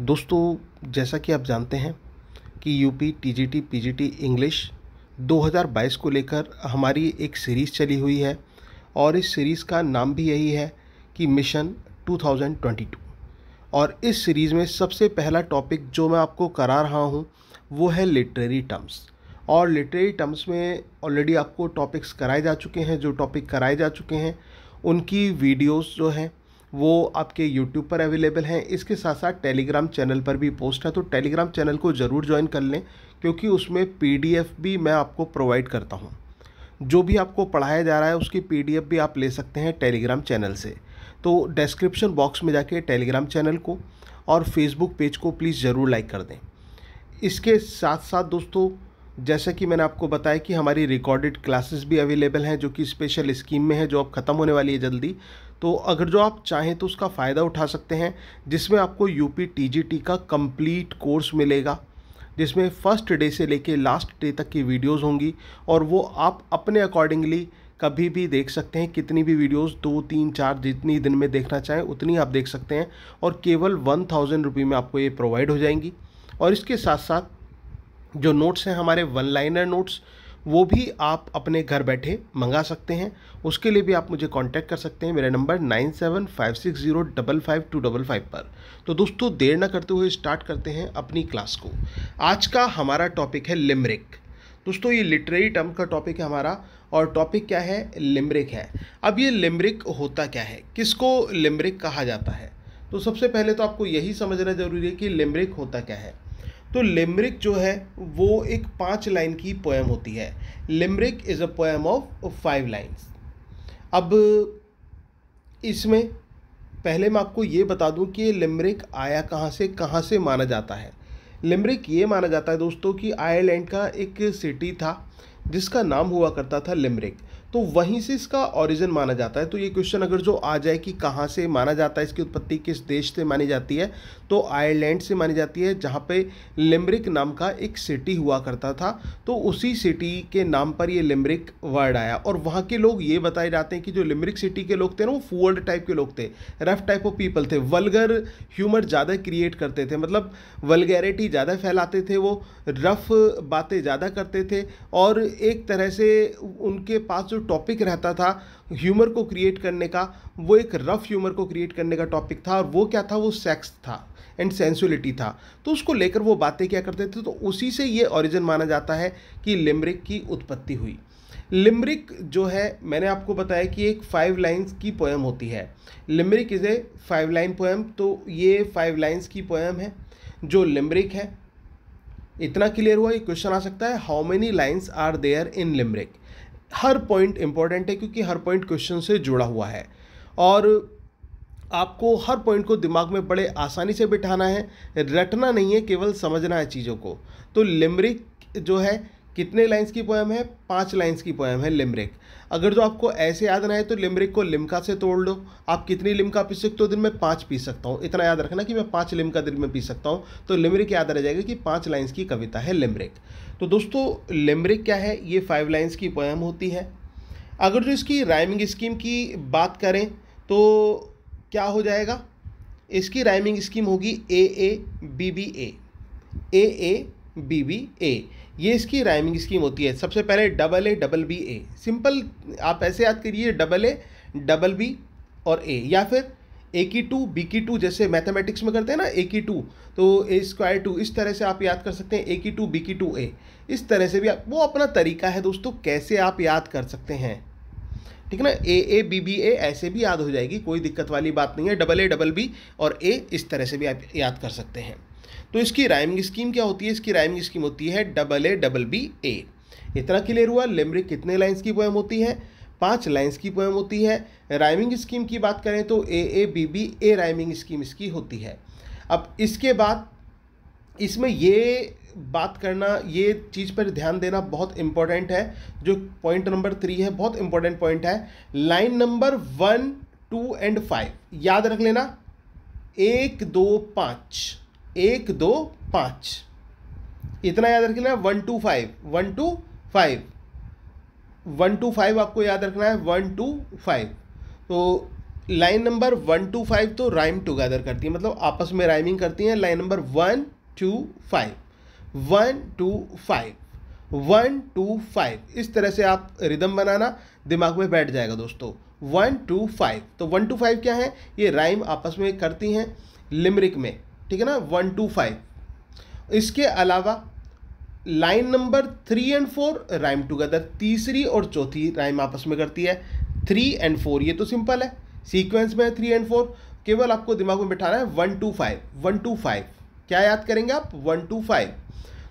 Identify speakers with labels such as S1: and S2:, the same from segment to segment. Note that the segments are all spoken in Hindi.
S1: दोस्तों जैसा कि आप जानते हैं कि यूपी टीजीटी पीजीटी इंग्लिश 2022 को लेकर हमारी एक सीरीज़ चली हुई है और इस सीरीज़ का नाम भी यही है कि मिशन 2022 और इस सीरीज़ में सबसे पहला टॉपिक जो मैं आपको करा रहा हूँ वो है लिटरेरी टर्म्स और लिटरेरी टर्म्स में ऑलरेडी आपको टॉपिक्स कराए जा चुके हैं जो टॉपिक कराए जा चुके हैं उनकी वीडियोज़ जो हैं वो आपके यूट्यूब पर अवेलेबल हैं इसके साथ साथ टेलीग्राम चैनल पर भी पोस्ट है तो टेलीग्राम चैनल को ज़रूर ज्वाइन कर लें क्योंकि उसमें पी भी मैं आपको प्रोवाइड करता हूँ जो भी आपको पढ़ाया जा रहा है उसकी पी भी आप ले सकते हैं टेलीग्राम चैनल से तो डिस्क्रिप्शन बॉक्स में जाके टेलीग्राम चैनल को और फेसबुक पेज को प्लीज़ ज़रूर लाइक कर दें इसके साथ साथ दोस्तों जैसा कि मैंने आपको बताया कि हमारी रिकॉर्डेड क्लासेस भी अवेलेबल हैं जो कि स्पेशल स्कीम में है जो अब ख़त्म होने वाली है जल्दी तो अगर जो आप चाहें तो उसका फ़ायदा उठा सकते हैं जिसमें आपको यूपी टीजीटी का कंप्लीट कोर्स मिलेगा जिसमें फ़र्स्ट डे से लेके लास्ट डे तक की वीडियोस होंगी और वो आप अपने अकॉर्डिंगली कभी भी देख सकते हैं कितनी भी वीडियोस दो तीन चार जितनी दिन में देखना चाहें उतनी आप देख सकते हैं और केवल वन थाउजेंड रुपी में आपको ये प्रोवाइड हो जाएंगी और इसके साथ साथ जो नोट्स हैं हमारे वन लाइनर नोट्स वो भी आप अपने घर बैठे मंगा सकते हैं उसके लिए भी आप मुझे कांटेक्ट कर सकते हैं मेरा number nine seven five six zero double five two double five पर तो दोस्तों देर ना करते हुए स्टार्ट करते हैं अपनी क्लास को आज का हमारा टॉपिक है लिमरिक दोस्तों ये लिटरेरी टर्म का टॉपिक है हमारा और टॉपिक क्या है लिमरिक है अब ये लिमरिक होता क्या है किसको लिमरिक कहा जाता है तो सबसे पहले तो आपको यही समझना ज़रूरी है कि लिमरिक होता क्या है तो लिमरिक जो है वो एक पाँच लाइन की पोएम होती है limerick is a poem of five lines अब इसमें पहले मैं आपको ये बता दूं कि लिमरिक आया कहाँ से कहाँ से माना जाता है लिमरिक ये माना जाता है दोस्तों कि आयरलैंड का एक सिटी था जिसका नाम हुआ करता था लिमरिक तो वहीं से इसका ओरिजिन माना जाता है तो ये क्वेश्चन अगर जो आ जाए कि कहाँ से माना जाता है इसकी उत्पत्ति किस देश से मानी जाती है तो आयरलैंड से मानी जाती है जहाँ पे लिम्ब्रिक नाम का एक सिटी हुआ करता था तो उसी सिटी के नाम पर ये लिम्ब्रिक वर्ड आया और वहाँ के लोग ये बताए जाते हैं कि जो लिम्ब्रिक सिटी के लोग थे ना वो फूअर्ड टाइप के लोग थे रफ टाइप ऑफ पीपल थे वलगर ह्यूमर ज़्यादा क्रिएट करते थे मतलब वलगैरिटी ज़्यादा फैलाते थे वो रफ बातें ज़्यादा करते थे और एक तरह से उनके पास जो टॉपिक रहता था ह्यूमर को क्रिएट करने का वो एक रफ ह्यूमर को क्रिएट करने का टॉपिक था और वो क्या था वो सेक्स था एंड सेंसुअलिटी था तो उसको लेकर वो बातें क्या करते थे तो उसी से ये ओरिजिन माना जाता है कि लिमरिक की उत्पत्ति हुई लिमरिक जो है मैंने आपको बताया कि एक फाइव लाइंस की पोएम होती है limerick is a five line poem तो ये फाइव लाइंस की पोएम है जो लिमरिक है इतना क्लियर हुआ ये क्वेश्चन आ सकता है how many lines are there in limerick हर पॉइंट इंपॉर्टेंट है क्योंकि हर पॉइंट क्वेश्चन से जुड़ा हुआ है और आपको हर पॉइंट को दिमाग में बड़े आसानी से बिठाना है रटना नहीं है केवल समझना है चीज़ों को तो लिमरिक जो है कितने लाइंस की पोएम है पाँच लाइंस की पोएम है लिमरिक अगर जो आपको ऐसे याद ना है तो लिमरिक को लिमका से तोड़ लो आप कितनी लिमका पी सकते हो दिन में पाँच पी सकता हूँ इतना याद रखना कि मैं पाँच लिमका दिन में पी सकता हूँ तो लिमरिक याद रह जाएगा कि पाँच लाइन्स की कविता है लिमरिक तो दोस्तों लिमरिक क्या है ये फाइव लाइन्स की पोएम होती है अगर जो इसकी राइमिंग स्कीम की बात करें तो क्या हो जाएगा इसकी राइमिंग स्कीम होगी A A B B A A A B B A ये इसकी राइमिंग स्कीम होती है सबसे पहले double A double B A simple आप ऐसे याद करिए डबल ए डबल बी और ए या फिर ए की टू बी की टू जैसे मैथमेटिक्स में करते हैं ना ए की टू तो ए स्क्वायर टू इस तरह से आप याद कर सकते हैं ए की टू बी की टू ए इस तरह से भी आप वो अपना तरीका है दोस्तों कैसे आप याद कर सकते हैं ठीक है ना ए ए बी बी ए ऐसे भी याद हो जाएगी कोई दिक्कत वाली बात नहीं है डबल ए डबल बी और ए इस तरह से भी आप याद कर सकते हैं तो इसकी राइमिंग स्कीम क्या होती है इसकी राइमिंग स्कीम होती है double A double B A इतना क्लियर हुआ लिमरिक कितने लाइन्स की पोएम होती है पाँच लाइन्स की पोएम होती है राइमिंग स्कीम की बात करें तो A A B B A rhyming scheme इसकी होती है अब इसके बाद इसमें ये बात करना ये चीज़ पर ध्यान देना बहुत इम्पोर्टेंट है जो पॉइंट नंबर थ्री है बहुत इंपॉर्टेंट पॉइंट है line number one two and five याद रख लेना एक दो पाँच एक दो पाँच इतना याद रख लेना one two five one two five one two five आपको याद रखना है वन टू फाइव तो line number one two five तो राइम टुगेदर करती है मतलब आपस में राइमिंग करती हैं line number one two five one two five one two five इस तरह से आप रिदम बनाना दिमाग में बैठ जाएगा दोस्तों वन टू फाइव तो वन टू फाइव क्या है ये राइम आपस में करती हैं लिमरिक में ठीक है ना वन टू फाइव इसके अलावा line number three and four rhyme together तीसरी और चौथी राइम आपस में करती है थ्री एंड फोर ये तो सिंपल है सीक्वेंस में है थ्री एंड फोर केवल आपको दिमाग में बैठाना है one two five one two five क्या याद करेंगे आप वन टू फाइव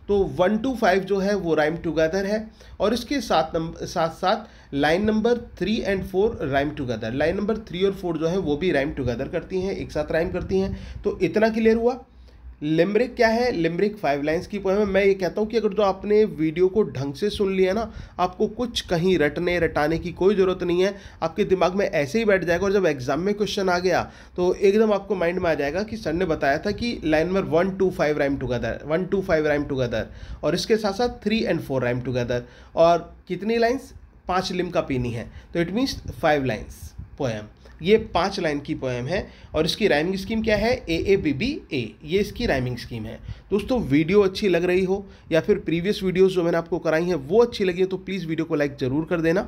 S1: तो वन टू फाइव जो है वो राइम टुगेदर है और इसके साथ नंबर साथ साथ line number three and four rhyme together line number three और फोर जो है वो भी राइम टुगेदर करती हैं एक साथ राइम करती हैं तो इतना क्लियर हुआ लिमरिक क्या है लिमरिक फाइव लाइन्स की पोएम है मैं ये कहता हूँ कि अगर तो आपने वीडियो को ढंग से सुन लिया ना आपको कुछ कहीं रटने रटाने की कोई ज़रूरत नहीं है आपके दिमाग में ऐसे ही बैठ जाएगा और जब एग्ज़ाम में क्वेश्चन आ गया तो एकदम आपको माइंड में आ जाएगा कि सर ने बताया था कि line number one two five rhyme together one two five rhyme together और इसके साथ साथ three and four rhyme together और कितनी लाइन्स पाँच लिम का पीनी है तो it means five lines poem ये पाँच लाइन की पोएम है और इसकी राइमिंग स्कीम क्या है ए ए बी बी ए ये इसकी राइमिंग स्कीम है दोस्तों वीडियो अच्छी लग रही हो या फिर प्रीवियस वीडियोस जो मैंने आपको कराई हैं वो अच्छी लगी हो तो प्लीज़ वीडियो को लाइक ज़रूर कर देना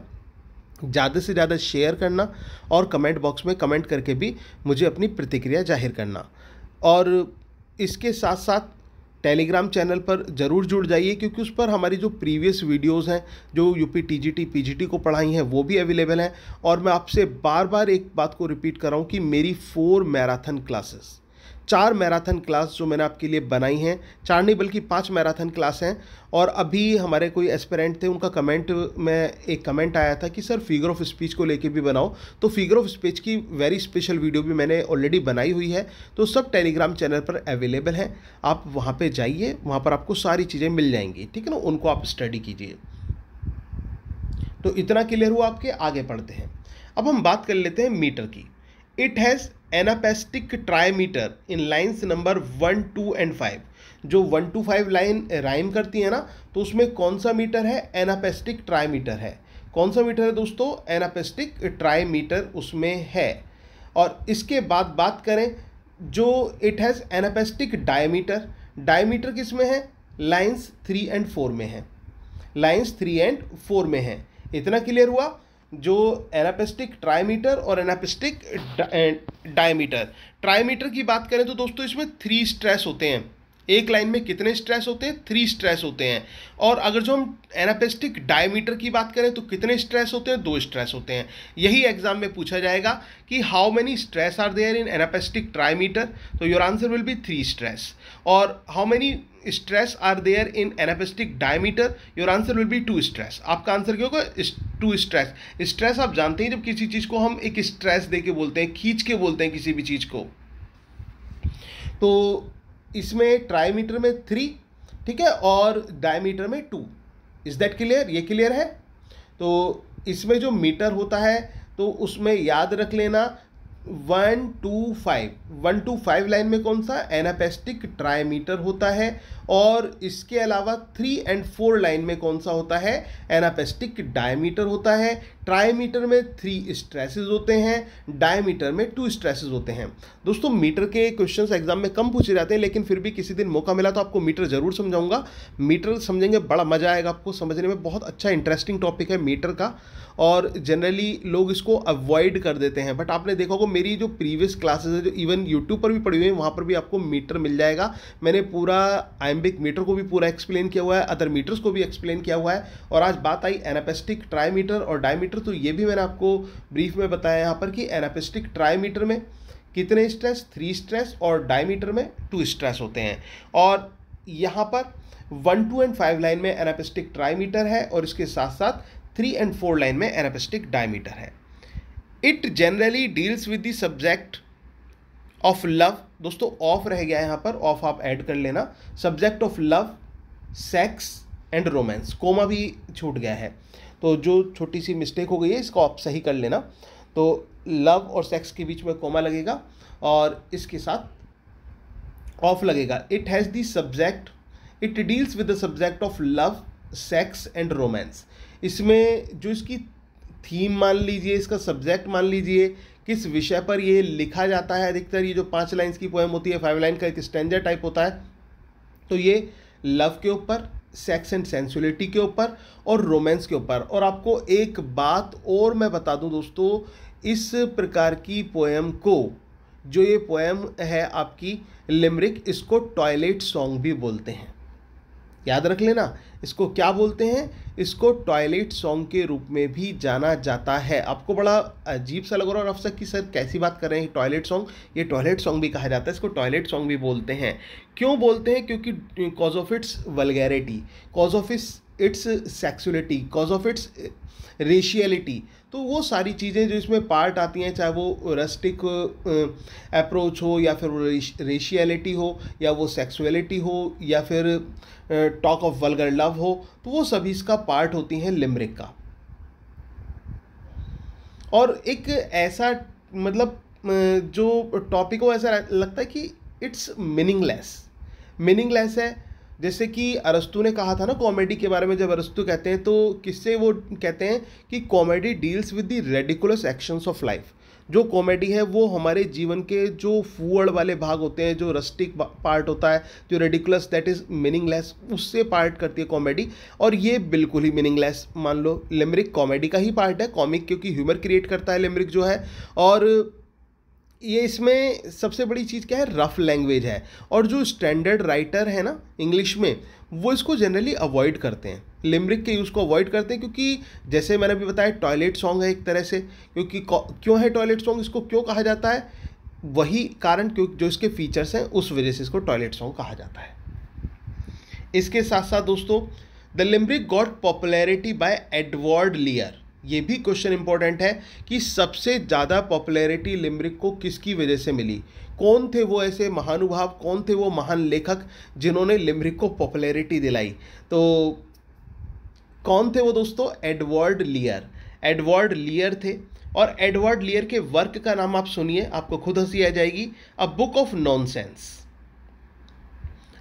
S1: ज़्यादा से ज़्यादा शेयर करना और कमेंट बॉक्स में कमेंट करके भी मुझे अपनी प्रतिक्रिया जाहिर करना और इसके साथ साथ टेलीग्राम चैनल पर ज़रूर जुड़ जाइए क्योंकि उस पर हमारी जो प्रीवियस वीडियोस हैं जो यूपी टीजीटी पीजीटी को पढ़ाई हैं वो भी अवेलेबल हैं और मैं आपसे बार बार एक बात को रिपीट कर रहा हूँ कि मेरी फोर मैराथन क्लासेस चार मैराथन क्लास जो मैंने आपके लिए बनाई हैं चार नहीं बल्कि पांच मैराथन क्लास हैं और अभी हमारे कोई एस्पेरेंट थे उनका कमेंट में एक कमेंट आया था कि सर फिगर ऑफ स्पीच को लेके भी बनाओ तो फिगर ऑफ स्पीच की वेरी स्पेशल वीडियो भी मैंने ऑलरेडी बनाई हुई है तो सब टेलीग्राम चैनल पर अवेलेबल हैं आप वहाँ पर जाइए वहाँ पर आपको सारी चीज़ें मिल जाएंगी ठीक है ना उनको आप स्टडी कीजिए तो इतना क्लियर हुआ आपके आगे पढ़ते हैं अब हम बात कर लेते हैं मीटर की it has anapestic trimeter in lines number one two and five जो one two five line rhyme करती है ना तो उसमें कौन सा मीटर है एनापेस्टिक ट्राईमीटर है कौन सा मीटर है दोस्तों एनापेस्टिक ट्राईमीटर उसमें है और इसके बाद बात करें जो it has anapestic dimeter dimeter किस में है लाइन्स थ्री एंड फोर में है लाइन्स थ्री एंड फोर में है इतना क्लियर हुआ जो एनापेस्टिक ट्राईमीटर और एनापेस्टिक डायमीटर ट्राईमीटर की बात करें तो दोस्तों इसमें थ्री स्ट्रेस होते हैं एक लाइन में कितने स्ट्रेस होते हैं थ्री स्ट्रेस होते हैं और अगर जो हम एनापेस्टिक डायमीटर की बात करें तो कितने स्ट्रेस होते हैं दो स्ट्रेस होते हैं यही एग्जाम में पूछा जाएगा कि how many stress are there in anapestic trimeter तो your answer will be three stress और how many stress are there in anapestic dimeter your answer will be two stress आपका आंसर क्या होगा टू स्ट्रेस स्ट्रेस आप जानते हैं जब किसी चीज़ को हम एक स्ट्रेस दे के बोलते हैं खींच के बोलते हैं किसी भी चीज़ को तो इसमें ट्राईमीटर में थ्री ठीक है और डायमीटर में टू इज़ दैट क्लियर ये क्लियर है तो इसमें जो मीटर होता है तो उसमें याद रख लेना one two five one two five line में कौन सा एनापेस्टिक ट्राईमीटर होता है और इसके अलावा थ्री एंड फोर लाइन में कौन सा होता है एनापेस्टिक डायमीटर होता है ट्राईमीटर में थ्री स्ट्रेसेस होते हैं डायमीटर में टू स्ट्रेसेस होते हैं दोस्तों मीटर के क्वेश्चंस एग्जाम में कम पूछे जाते हैं लेकिन फिर भी किसी दिन मौका मिला तो आपको मीटर ज़रूर समझाऊंगा मीटर समझेंगे बड़ा मज़ा आएगा आपको समझने में बहुत अच्छा इंटरेस्टिंग टॉपिक है मीटर का और जनरली लोग इसको अवॉइड कर देते हैं बट आपने देखा होगा मेरी जो प्रीवियस क्लासेज है जो इवन यूट्यूब पर भी पढ़ी हुई है वहाँ पर भी आपको मीटर मिल जाएगा मैंने पूरा आइम्बिक मीटर को भी पूरा एक्सप्लेन किया हुआ है अदर मीटर्स को भी एक्सप्लेन किया हुआ है और आज बात आई एनापेस्टिक ट्राईमीटर और डायमीटर मीटर तो ये भी मैंने आपको ब्रीफ में बताया यहाँ पर कि एनापेस्टिक ट्राईमीटर में कितने स्ट्रेस थ्री स्ट्रेस और डायमीटर में टू स्ट्रेस होते हैं और यहाँ पर one two and five line में एनापेस्टिक ट्राईमीटर है और इसके साथ साथ थ्री एंड फोर लाइन में एनापेस्टिक डायमीटर है it generally deals with the subject of love दोस्तों ऑफ रह गया यहाँ पर ऑफ आप ऐड कर लेना subject of love sex and romance comma भी छूट गया है तो जो छोटी सी मिस्टेक हो गई है इसको आप सही कर लेना तो लव और सेक्स के बीच में कोमा लगेगा और इसके साथ ऑफ लगेगा it has the subject it deals with the subject of love sex and romance इसमें जो इसकी थीम मान लीजिए इसका सब्जेक्ट मान लीजिए किस विषय पर ये लिखा जाता है अधिकतर ये जो पाँच लाइन्स की पोएम होती है फाइव लाइन का एक स्टैंडर्ड टाइप होता है तो ये लव के ऊपर सेक्स एंड सेंसुअलिटी के ऊपर और रोमांस के ऊपर और आपको एक बात और मैं बता दूं दोस्तों इस प्रकार की पोएम को जो ये पोएम है आपकी लिमरिक इसको टॉयलेट सॉन्ग भी बोलते हैं याद रख लेना इसको क्या बोलते हैं इसको टॉयलेट सॉन्ग के रूप में भी जाना जाता है आपको बड़ा अजीब सा लग रहा है और अफसर कि सर कैसी बात कर रहे हैं टॉयलेट सॉन्ग ये टॉयलेट सॉन्ग भी कहा जाता है इसको टॉयलेट सॉन्ग भी बोलते हैं क्यों बोलते हैं क्योंकि cause of its vulgarity cause of its its sexuality cause of its raciality तो वो सारी चीज़ें जो इसमें पार्ट आती हैं चाहे वो रस्टिक अप्रोच हो या फिर रेशियलिटी हो या वो सेक्सुअलिटी हो या फिर talk of vulgar love love हो तो वो सभी इसका पार्ट होती हैं लिमरिक का और एक ऐसा मतलब जो टॉपिक हो ऐसा लगता है कि इट्स मीनिंगलेस मीनिंगलेस है जैसे कि अरस्तु ने कहा था ना कॉमेडी के बारे में जब अरस्तु कहते हैं तो किससे वो कहते हैं कि comedy deals with the ridiculous actions of life जो कॉमेडी है वो हमारे जीवन के जो फूअड़ वाले भाग होते हैं जो रस्टिक पार्ट होता है जो रेडिकुलस दैट इज़ मीनिंगलेस उससे पार्ट करती है कॉमेडी और ये बिल्कुल ही मीनिंगलेस मान लो लिमरिक कॉमेडी का ही पार्ट है कॉमिक क्योंकि ह्यूमर क्रिएट करता है लिमरिक जो है और ये इसमें सबसे बड़ी चीज़ क्या है रफ़ लैंग्वेज है और जो स्टैंडर्ड राइटर है ना इंग्लिश में वो इसको जनरली अवॉइड करते हैं लिमरिक के यूज़ को अवॉइड करते हैं क्योंकि जैसे मैंने अभी बताया टॉयलेट सॉन्ग है एक तरह से क्योंकि क्यों है टॉयलेट सॉन्ग इसको क्यों कहा जाता है वही कारण क्योंकि जो इसके फीचर्स हैं उस वजह से इसको टॉयलेट सॉन्ग कहा जाता है इसके साथ साथ दोस्तों the limerick got popularity by Edward Lear ये भी क्वेश्चन इंपॉर्टेंट है कि सबसे ज़्यादा पॉपुलैरिटी लिमरिक को किसकी वजह से मिली कौन थे वो ऐसे महानुभाव कौन थे वो महान लेखक जिन्होंने लिमरिक को पॉपुलैरिटी दिलाई तो कौन थे वो दोस्तों एडवर्ड लियर एडवर्ड लियर थे और एडवर्ड लियर के वर्क का नाम आप सुनिए आपको खुद हंसी आ जाएगी a book of nonsense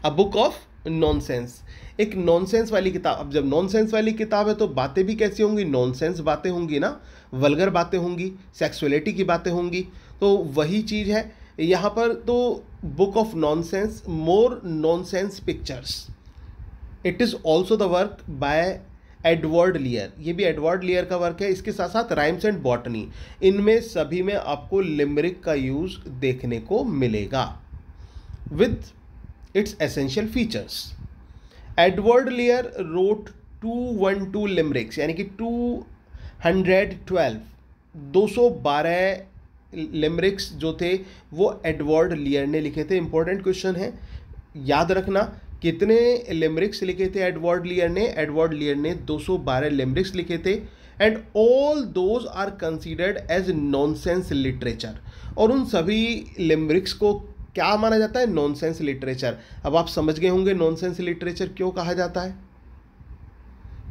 S1: a book of nonsense एक नॉनसेंस वाली किताब अब जब नॉनसेंस वाली किताब है तो बातें भी कैसी होंगी नॉनसेंस बातें होंगी ना वलगर बातें होंगी सेक्सुअलिटी की बातें होंगी तो वही चीज़ है यहाँ पर तो book of nonsense more nonsense pictures it is also the work by Edward Lear ये भी एडवर्ड लियर का वर्क है इसके साथ साथ राइम्स एंड बॉटनी इनमें सभी में आपको लिमरिक का यूज़ देखने को मिलेगा with its essential features Edward Lear wrote two one two limericks यानी कि टू हंड्रेड ट्वेल्व दो सौ बारह लिमरिक्स जो थे वो एडवर्ड लियर ने लिखे थे इम्पोर्टेंट क्वेश्चन है याद रखना कितने लिमरिक्स लिखे थे एडवर्ड लियर ने एडवर्ड लियर ने 212 लिमरिक्स लिखे थे and all those are considered as nonsense literature और उन सभी लिमरिक्स को क्या माना जाता है नॉनसेंस लिटरेचर अब आप समझ गए होंगे नॉनसेंस लिटरेचर क्यों कहा जाता है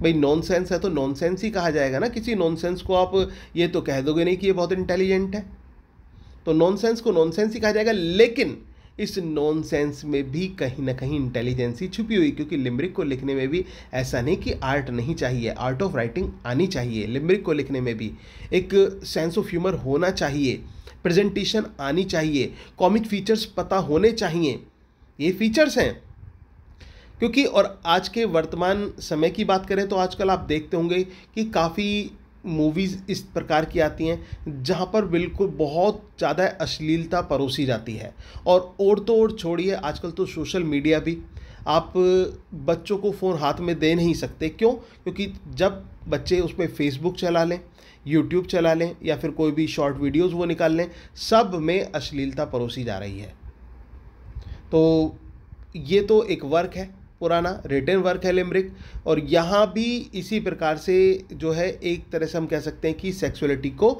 S1: भाई नॉनसेंस है तो नॉनसेंस ही कहा जाएगा ना किसी नॉनसेंस को आप ये तो कह दोगे नहीं कि ये बहुत इंटेलिजेंट है तो नॉनसेंस को नॉनसेंस ही कहा जाएगा लेकिन इस नॉनसेंस में भी कहीं ना कहीं इंटेलिजेंसी छुपी हुई क्योंकि लिमरिक को लिखने में भी ऐसा नहीं कि आर्ट नहीं चाहिए आर्ट ऑफ राइटिंग आनी चाहिए लिमरिक को लिखने में भी एक सेंस ऑफ ह्यूमर होना चाहिए प्रेजेंटेशन आनी चाहिए कॉमिक फीचर्स पता होने चाहिए ये फीचर्स हैं क्योंकि और आज के वर्तमान समय की बात करें तो आजकल आप देखते होंगे कि काफ़ी मूवीज़ इस प्रकार की आती हैं जहाँ पर बिल्कुल बहुत ज़्यादा अश्लीलता परोसी जाती है और ओढ़ तो ओढ़ छोड़िए आजकल तो सोशल मीडिया भी आप बच्चों को फ़ोन हाथ में दे नहीं सकते क्यों क्योंकि जब बच्चे उसमें फेसबुक चला लें यूट्यूब चला लें या फिर कोई भी शॉर्ट वीडियोस वो निकाल लें सब में अश्लीलता परोसी जा रही है तो ये तो एक वर्क है पुराना रिटर्न वर्क है लिमरिक और यहाँ भी इसी प्रकार से जो है एक तरह से हम कह सकते हैं कि सेक्सुअलिटी को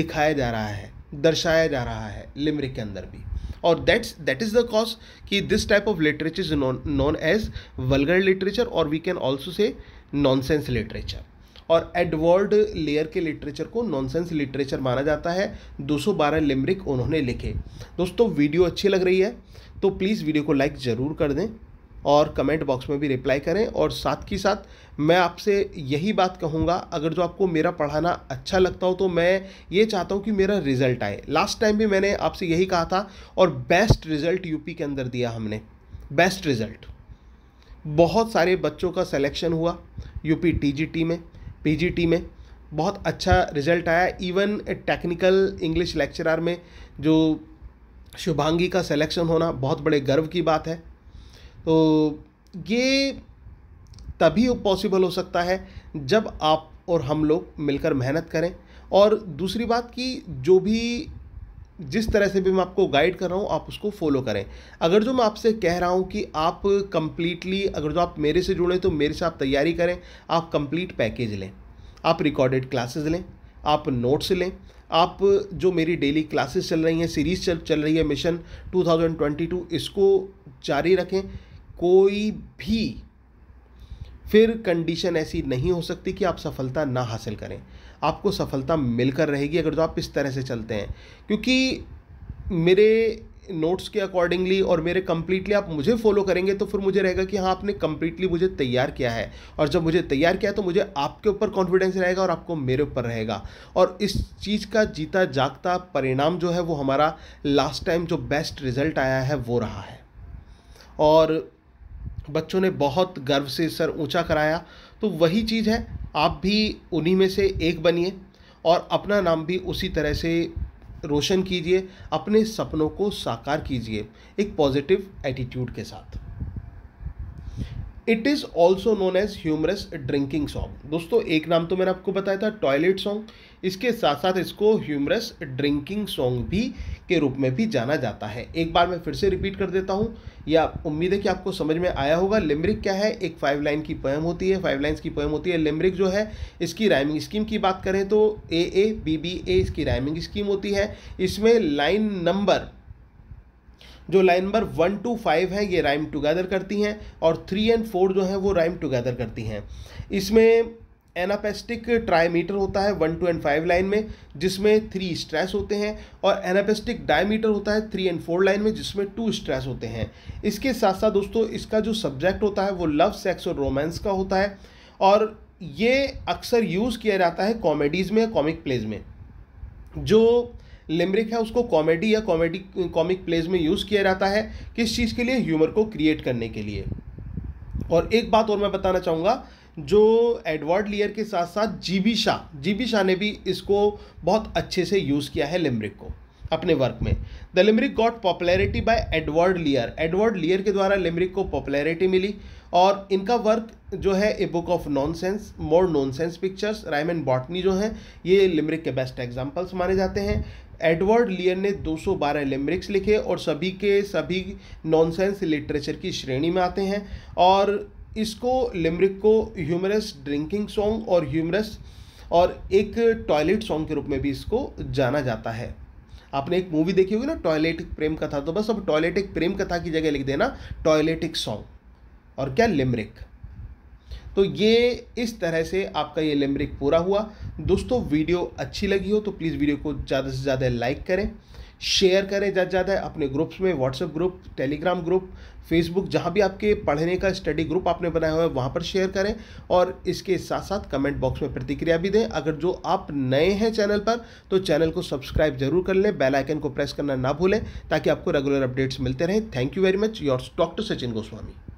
S1: दिखाया जा रहा है दर्शाया जा रहा है लिमरिक के अंदर भी और that's that is the cause कि this type of literature is non as vulgar literature और we can also say nonsense literature और एडवर्ड लेयर के लिटरेचर को नॉनसेंस लिटरेचर माना जाता है 212 लिमरिक उन्होंने लिखे दोस्तों वीडियो अच्छी लग रही है तो प्लीज़ वीडियो को लाइक ज़रूर कर दें और कमेंट बॉक्स में भी रिप्लाई करें और साथ ही साथ मैं आपसे यही बात कहूँगा अगर जो आपको मेरा पढ़ाना अच्छा लगता हो तो मैं ये चाहता हूँ कि मेरा रिजल्ट आए लास्ट टाइम भी मैंने आपसे यही कहा था और बेस्ट रिजल्ट यूपी के अंदर दिया हमने बेस्ट रिजल्ट बहुत सारे बच्चों का सिलेक्शन हुआ यूपी टीजीटी में पीजीटी में बहुत अच्छा रिजल्ट आया इवन टेक्निकल इंग्लिश लेक्चरर में जो शुभांगी का सिलेक्शन होना बहुत बड़े गर्व की बात है तो ये तभी पॉसिबल हो सकता है जब आप और हम लोग मिलकर मेहनत करें और दूसरी बात कि जो भी जिस तरह से भी मैं आपको गाइड कर रहा हूँ आप उसको फॉलो करें अगर जो मैं आपसे कह रहा हूँ कि आप कम्प्लीटली अगर जो आप मेरे से जुड़े तो मेरे से आप तैयारी करें आप कम्प्लीट पैकेज लें आप रिकॉर्डेड क्लासेस लें आप नोट्स लें आप जो मेरी डेली क्लासेस चल रही हैं सीरीज़ चल चल रही है मिशन 2022 इसको जारी रखें कोई भी फिर कंडीशन ऐसी नहीं हो सकती कि आप सफलता ना हासिल करें आपको सफलता मिलकर रहेगी अगर तो आप इस तरह से चलते हैं क्योंकि मेरे नोट्स के अकॉर्डिंगली और मेरे कम्प्लीटली आप मुझे फॉलो करेंगे तो फिर मुझे रहेगा कि हाँ आपने कम्प्लीटली मुझे तैयार किया है और जब मुझे तैयार किया है तो मुझे आपके ऊपर कॉन्फिडेंस रहेगा और आपको मेरे ऊपर रहेगा और इस चीज़ का जीता जागता परिणाम जो है वो हमारा लास्ट टाइम जो बेस्ट रिजल्ट आया है वो रहा है और बच्चों ने बहुत गर्व से सर ऊंचा कराया तो वही चीज़ है आप भी उन्हीं में से एक बनिए और अपना नाम भी उसी तरह से रोशन कीजिए अपने सपनों को साकार कीजिए एक पॉजिटिव एटीट्यूड के साथ it is also known as humorous drinking song दोस्तों एक नाम तो मैंने आपको बताया था टॉयलेट सॉन्ग इसके साथ साथ इसको ह्यूमरस ड्रिंकिंग सॉन्ग भी के रूप में भी जाना जाता है एक बार मैं फिर से रिपीट कर देता हूँ या उम्मीद है कि आपको समझ में आया होगा लिमरिक क्या है एक फाइव लाइन की पोएम होती है फाइव लाइन्स की पोएम होती है लिमरिक जो है इसकी राइमिंग स्कीम की बात करें तो ए ए बी बी ए इसकी राइमिंग स्कीम होती है इसमें लाइन नंबर जो line number one two five है ये राइम टुगेदर करती हैं और थ्री एंड फोर जो है वो राइम टुगेदर करती हैं इसमें एनापेस्टिक ट्राईमीटर होता है one two and five line में जिसमें थ्री स्ट्रेस होते हैं और एनापेस्टिक डायमीटर होता है थ्री एंड फोर लाइन में जिसमें टू स्ट्रेस होते हैं इसके साथ साथ दोस्तों इसका जो सब्जेक्ट होता है वो लव सेक्स और रोमांस का होता है और ये अक्सर यूज़ किया जाता है कॉमेडीज़ में कॉमिक प्लेज में जो लिमरिक है उसको कॉमेडी या कॉमेडी कॉमिक प्लेज में यूज़ किया जाता है किस चीज़ के लिए ह्यूमर को क्रिएट करने के लिए और एक बात और मैं बताना चाहूँगा जो एडवर्ड लियर के साथ साथ जीबी शाह जीबी शाह ने भी इसको बहुत अच्छे से यूज़ किया है लिमरिक को अपने वर्क में the limerick got popularity by Edward Lear Edward Lear के द्वारा लिमरिक को पॉपुलैरिटी मिली और इनका वर्क जो है a book of nonsense more nonsense pictures rhyme and botany जो हैं ये लिमरिक के बेस्ट एग्जाम्पल्स माने जाते हैं एडवर्ड लियन ने 212 लिमरिक्स लिखे और सभी के सभी नॉनसेंस लिटरेचर की श्रेणी में आते हैं और इसको लिमरिक को ह्यूमरस ड्रिंकिंग सॉन्ग और ह्यूमरस और एक टॉयलेट सॉन्ग के रूप में भी इसको जाना जाता है आपने एक मूवी देखी होगी ना टॉयलेट प्रेम कथा तो बस अब टॉयलेट एक प्रेम कथा की जगह लिख देना टॉयलेट एक सॉन्ग और क्या लिमरिक तो ये इस तरह से आपका ये लिमरिक पूरा हुआ दोस्तों वीडियो अच्छी लगी हो तो प्लीज़ वीडियो को ज़्यादा से ज़्यादा लाइक करें शेयर करें ज़्यादा से ज़्यादा अपने ग्रुप्स में WhatsApp group Telegram group Facebook जहाँ भी आपके पढ़ने का स्टडी ग्रुप आपने बनाया हुआ है वहाँ पर शेयर करें और इसके साथ साथ कमेंट बॉक्स में प्रतिक्रिया भी दें अगर जो आप नए हैं चैनल पर तो चैनल को सब्सक्राइब जरूर कर लें बेल आइकन को प्रेस करना ना भूलें ताकि आपको रेगुलर अपडेट्स मिलते रहें thank you very much your doctor Sachin Goswami